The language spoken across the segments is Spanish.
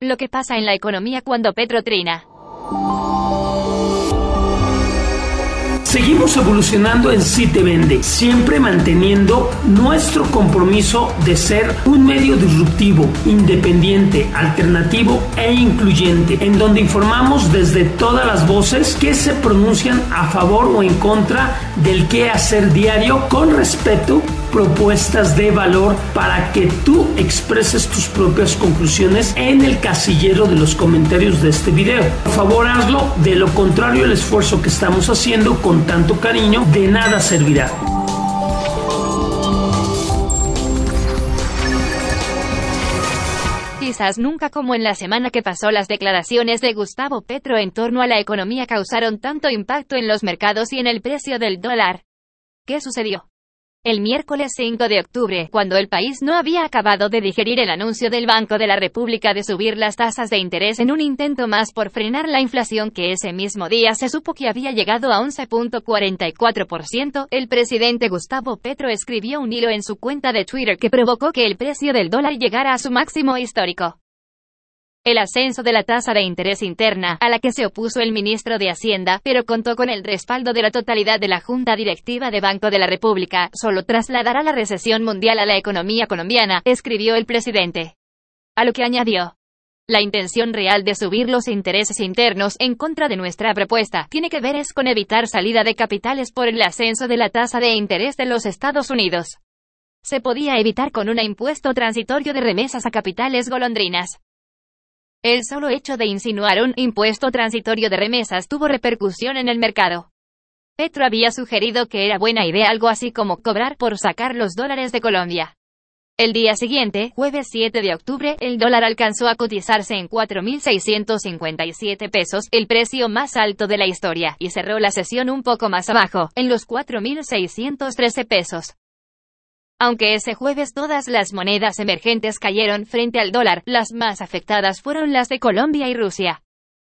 Lo que pasa en la economía cuando Petro trina. Seguimos evolucionando en Si Te Vende, siempre manteniendo nuestro compromiso de ser un medio disruptivo, independiente, alternativo e incluyente, en donde informamos desde todas las voces que se pronuncian a favor o en contra del qué hacer diario con respeto propuestas de valor para que tú expreses tus propias conclusiones en el casillero de los comentarios de este video. Por favor hazlo, de lo contrario el esfuerzo que estamos haciendo con tanto cariño de nada servirá. Quizás nunca como en la semana que pasó las declaraciones de Gustavo Petro en torno a la economía causaron tanto impacto en los mercados y en el precio del dólar. ¿Qué sucedió? el miércoles 5 de octubre, cuando el país no había acabado de digerir el anuncio del Banco de la República de subir las tasas de interés en un intento más por frenar la inflación que ese mismo día se supo que había llegado a 11.44%, el presidente Gustavo Petro escribió un hilo en su cuenta de Twitter que provocó que el precio del dólar llegara a su máximo histórico el ascenso de la tasa de interés interna, a la que se opuso el ministro de Hacienda, pero contó con el respaldo de la totalidad de la Junta Directiva de Banco de la República, solo trasladará la recesión mundial a la economía colombiana, escribió el presidente. A lo que añadió. La intención real de subir los intereses internos en contra de nuestra propuesta tiene que ver es con evitar salida de capitales por el ascenso de la tasa de interés de los Estados Unidos. Se podía evitar con un impuesto transitorio de remesas a capitales golondrinas. El solo hecho de insinuar un impuesto transitorio de remesas tuvo repercusión en el mercado. Petro había sugerido que era buena idea algo así como cobrar por sacar los dólares de Colombia. El día siguiente, jueves 7 de octubre, el dólar alcanzó a cotizarse en 4.657 pesos, el precio más alto de la historia, y cerró la sesión un poco más abajo, en los 4.613 pesos. Aunque ese jueves todas las monedas emergentes cayeron frente al dólar, las más afectadas fueron las de Colombia y Rusia.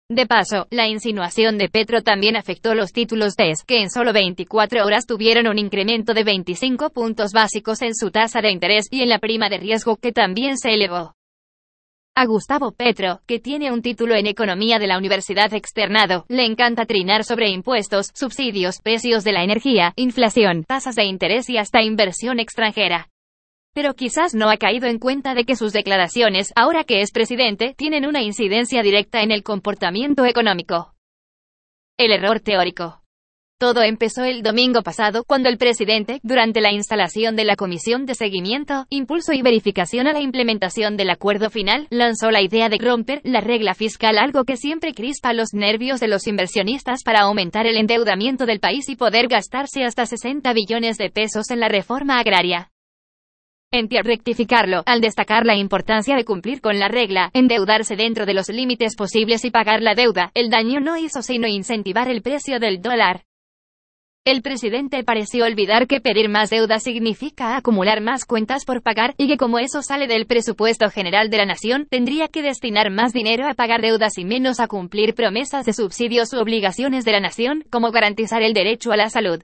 De paso, la insinuación de Petro también afectó los títulos es que en solo 24 horas tuvieron un incremento de 25 puntos básicos en su tasa de interés y en la prima de riesgo que también se elevó. A Gustavo Petro, que tiene un título en economía de la Universidad Externado, le encanta trinar sobre impuestos, subsidios, precios de la energía, inflación, tasas de interés y hasta inversión extranjera. Pero quizás no ha caído en cuenta de que sus declaraciones, ahora que es presidente, tienen una incidencia directa en el comportamiento económico. El error teórico. Todo empezó el domingo pasado cuando el presidente, durante la instalación de la Comisión de Seguimiento, Impulso y Verificación a la implementación del acuerdo final, lanzó la idea de romper la regla fiscal, algo que siempre crispa los nervios de los inversionistas para aumentar el endeudamiento del país y poder gastarse hasta 60 billones de pesos en la reforma agraria. En rectificarlo, al destacar la importancia de cumplir con la regla, endeudarse dentro de los límites posibles y pagar la deuda, el daño no hizo sino incentivar el precio del dólar. El presidente pareció olvidar que pedir más deuda significa acumular más cuentas por pagar y que como eso sale del presupuesto general de la nación, tendría que destinar más dinero a pagar deudas y menos a cumplir promesas de subsidios u obligaciones de la nación, como garantizar el derecho a la salud.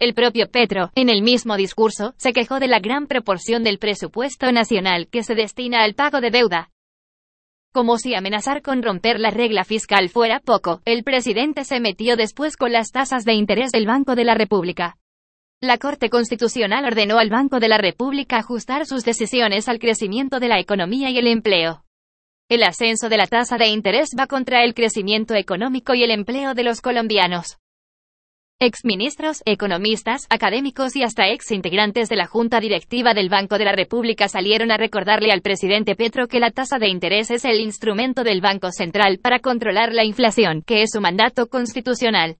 El propio Petro, en el mismo discurso, se quejó de la gran proporción del presupuesto nacional que se destina al pago de deuda, como si amenazar con romper la regla fiscal fuera poco, el presidente se metió después con las tasas de interés del Banco de la República. La Corte Constitucional ordenó al Banco de la República ajustar sus decisiones al crecimiento de la economía y el empleo. El ascenso de la tasa de interés va contra el crecimiento económico y el empleo de los colombianos. Exministros, economistas, académicos y hasta ex integrantes de la Junta Directiva del Banco de la República salieron a recordarle al presidente Petro que la tasa de interés es el instrumento del Banco Central para controlar la inflación, que es su mandato constitucional.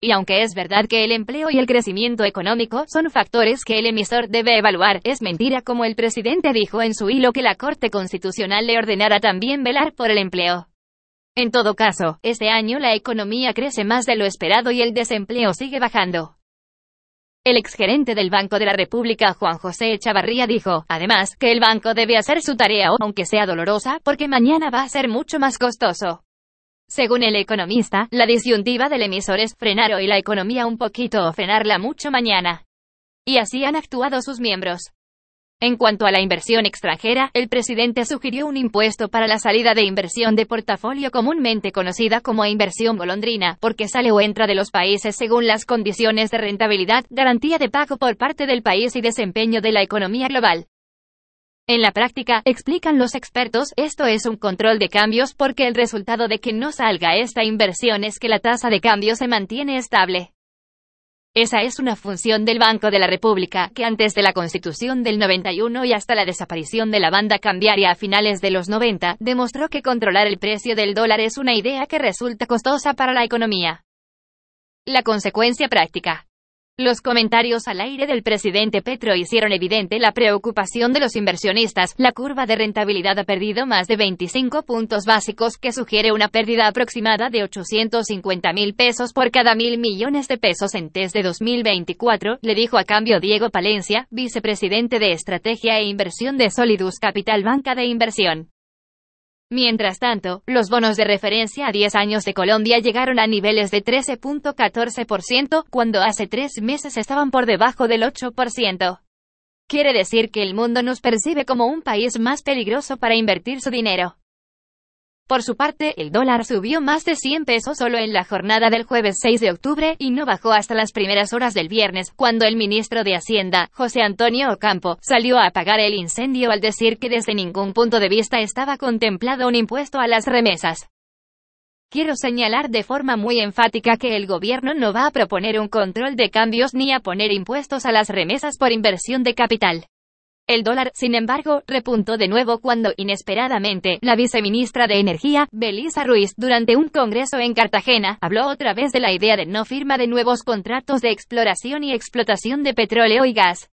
Y aunque es verdad que el empleo y el crecimiento económico son factores que el emisor debe evaluar, es mentira como el presidente dijo en su hilo que la Corte Constitucional le ordenara también velar por el empleo. En todo caso, este año la economía crece más de lo esperado y el desempleo sigue bajando. El exgerente del Banco de la República, Juan José Echavarría, dijo, además, que el banco debe hacer su tarea, aunque sea dolorosa, porque mañana va a ser mucho más costoso. Según el economista, la disyuntiva del emisor es frenar hoy la economía un poquito o frenarla mucho mañana. Y así han actuado sus miembros. En cuanto a la inversión extranjera, el presidente sugirió un impuesto para la salida de inversión de portafolio comúnmente conocida como inversión golondrina, porque sale o entra de los países según las condiciones de rentabilidad, garantía de pago por parte del país y desempeño de la economía global. En la práctica, explican los expertos, esto es un control de cambios porque el resultado de que no salga esta inversión es que la tasa de cambio se mantiene estable. Esa es una función del Banco de la República que antes de la Constitución del 91 y hasta la desaparición de la banda cambiaria a finales de los 90 demostró que controlar el precio del dólar es una idea que resulta costosa para la economía. La consecuencia práctica los comentarios al aire del presidente Petro hicieron evidente la preocupación de los inversionistas. La curva de rentabilidad ha perdido más de 25 puntos básicos, que sugiere una pérdida aproximada de 850 mil pesos por cada mil millones de pesos en test de 2024, le dijo a cambio Diego Palencia, vicepresidente de Estrategia e Inversión de Solidus Capital Banca de Inversión. Mientras tanto, los bonos de referencia a 10 años de Colombia llegaron a niveles de 13.14%, cuando hace tres meses estaban por debajo del 8%. Quiere decir que el mundo nos percibe como un país más peligroso para invertir su dinero. Por su parte, el dólar subió más de 100 pesos solo en la jornada del jueves 6 de octubre y no bajó hasta las primeras horas del viernes, cuando el ministro de Hacienda, José Antonio Ocampo, salió a apagar el incendio al decir que desde ningún punto de vista estaba contemplado un impuesto a las remesas. Quiero señalar de forma muy enfática que el gobierno no va a proponer un control de cambios ni a poner impuestos a las remesas por inversión de capital. El dólar, sin embargo, repuntó de nuevo cuando, inesperadamente, la viceministra de Energía, Belisa Ruiz, durante un congreso en Cartagena, habló otra vez de la idea de no firma de nuevos contratos de exploración y explotación de petróleo y gas.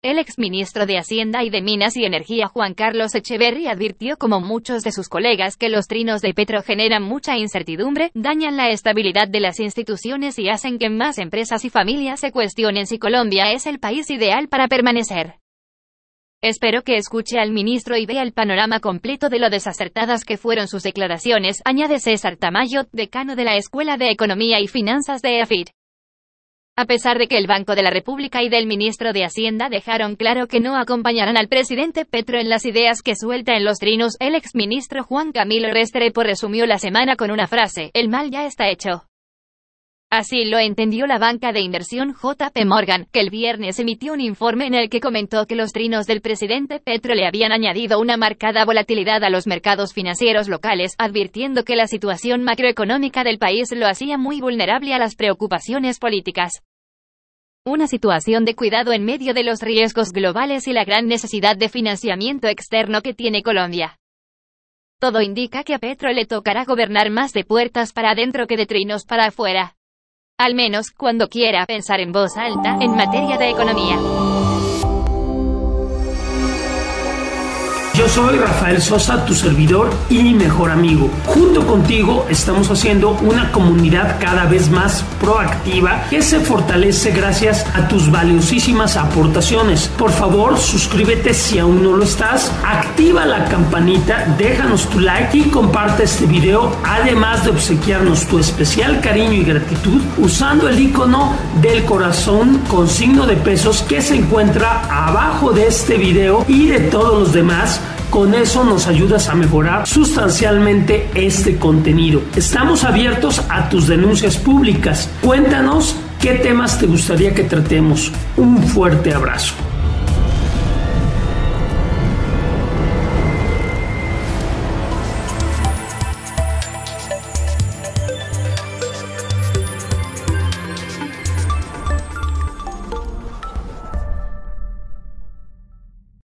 El exministro de Hacienda y de Minas y Energía Juan Carlos Echeverry advirtió como muchos de sus colegas que los trinos de Petro generan mucha incertidumbre, dañan la estabilidad de las instituciones y hacen que más empresas y familias se cuestionen si Colombia es el país ideal para permanecer. Espero que escuche al ministro y vea el panorama completo de lo desacertadas que fueron sus declaraciones, añade César Tamayo, decano de la Escuela de Economía y Finanzas de EFID. A pesar de que el Banco de la República y del ministro de Hacienda dejaron claro que no acompañarán al presidente Petro en las ideas que suelta en los trinos, el exministro Juan Camilo Restrepo resumió la semana con una frase, el mal ya está hecho. Así lo entendió la banca de inversión JP Morgan, que el viernes emitió un informe en el que comentó que los trinos del presidente Petro le habían añadido una marcada volatilidad a los mercados financieros locales, advirtiendo que la situación macroeconómica del país lo hacía muy vulnerable a las preocupaciones políticas. Una situación de cuidado en medio de los riesgos globales y la gran necesidad de financiamiento externo que tiene Colombia. Todo indica que a Petro le tocará gobernar más de puertas para adentro que de trinos para afuera al menos cuando quiera pensar en voz alta en materia de economía. Yo soy Rafael Sosa, tu servidor y mejor amigo. Junto contigo estamos haciendo una comunidad cada vez más proactiva que se fortalece gracias a tus valiosísimas aportaciones. Por favor, suscríbete si aún no lo estás, activa la campanita, déjanos tu like y comparte este video, además de obsequiarnos tu especial cariño y gratitud usando el icono del corazón con signo de pesos que se encuentra abajo de este video y de todos los demás con eso nos ayudas a mejorar sustancialmente este contenido. Estamos abiertos a tus denuncias públicas. Cuéntanos qué temas te gustaría que tratemos. Un fuerte abrazo.